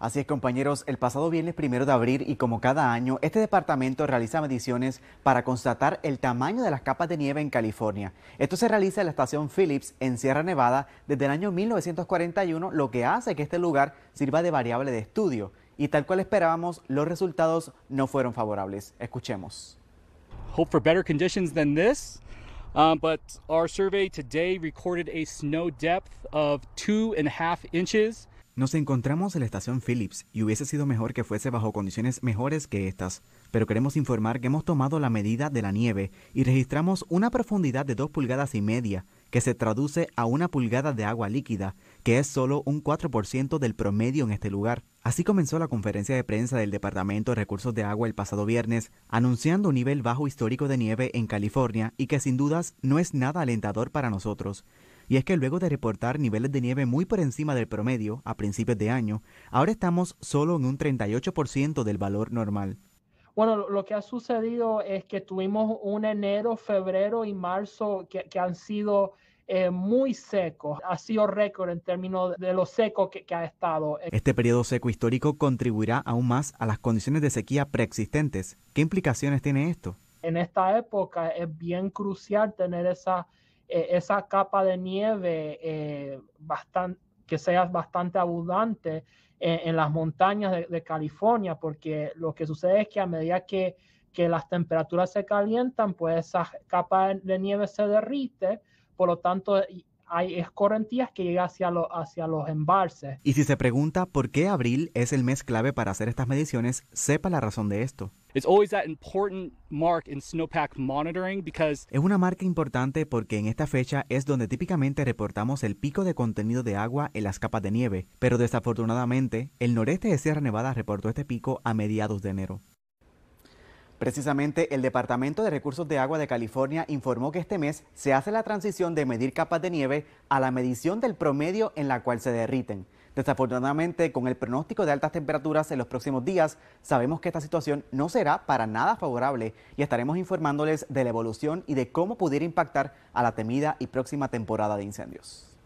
Así es, compañeros, el pasado viernes primero de abril y como cada año, este departamento realiza mediciones para constatar el tamaño de las capas de nieve en California. Esto se realiza en la estación Phillips en Sierra Nevada desde el año 1941, lo que hace que este lugar sirva de variable de estudio. Y tal cual esperábamos, los resultados no fueron favorables. Escuchemos. Hope for better conditions than this. Um, but our survey today recorded a snow depth of two and a half inches. Nos encontramos en la estación Phillips y hubiese sido mejor que fuese bajo condiciones mejores que estas, pero queremos informar que hemos tomado la medida de la nieve y registramos una profundidad de 2 pulgadas y media, que se traduce a una pulgada de agua líquida, que es solo un 4% del promedio en este lugar. Así comenzó la conferencia de prensa del Departamento de Recursos de Agua el pasado viernes, anunciando un nivel bajo histórico de nieve en California y que sin dudas no es nada alentador para nosotros. Y es que luego de reportar niveles de nieve muy por encima del promedio a principios de año, ahora estamos solo en un 38% del valor normal. Bueno, lo que ha sucedido es que tuvimos un enero, febrero y marzo que, han sido eh, muy secos. Ha sido récord en términos de lo seco que, ha estado. Este periodo seco histórico contribuirá aún más a las condiciones de sequía preexistentes. ¿Qué implicaciones tiene esto? En esta época es bien crucial tener esa eh, esa capa de nieve eh, que sea bastante abundante en, las montañas de, California, porque lo que sucede es que a medida que, que las temperaturas se calientan, pues esa capa de nieve se derrite, por lo tanto hay escorrentías que llegan hacia, hacia los embalses. Y si se pregunta por qué abril es el mes clave para hacer estas mediciones, sepa la razón de esto. Es una marca importante porque en esta fecha es donde típicamente reportamos el pico de contenido de agua en las capas de nieve, pero desafortunadamente el noreste de Sierra Nevada reportó este pico a mediados de enero. Precisamente el Departamento de Recursos de Agua de California informó que este mes se hace la transición de medir capas de nieve a la medición del promedio en la cual se derriten. Desafortunadamente, con el pronóstico de altas temperaturas en los próximos días, sabemos que esta situación no será para nada favorable y estaremos informándoles de la evolución y de cómo pudiera impactar a la temida y próxima temporada de incendios.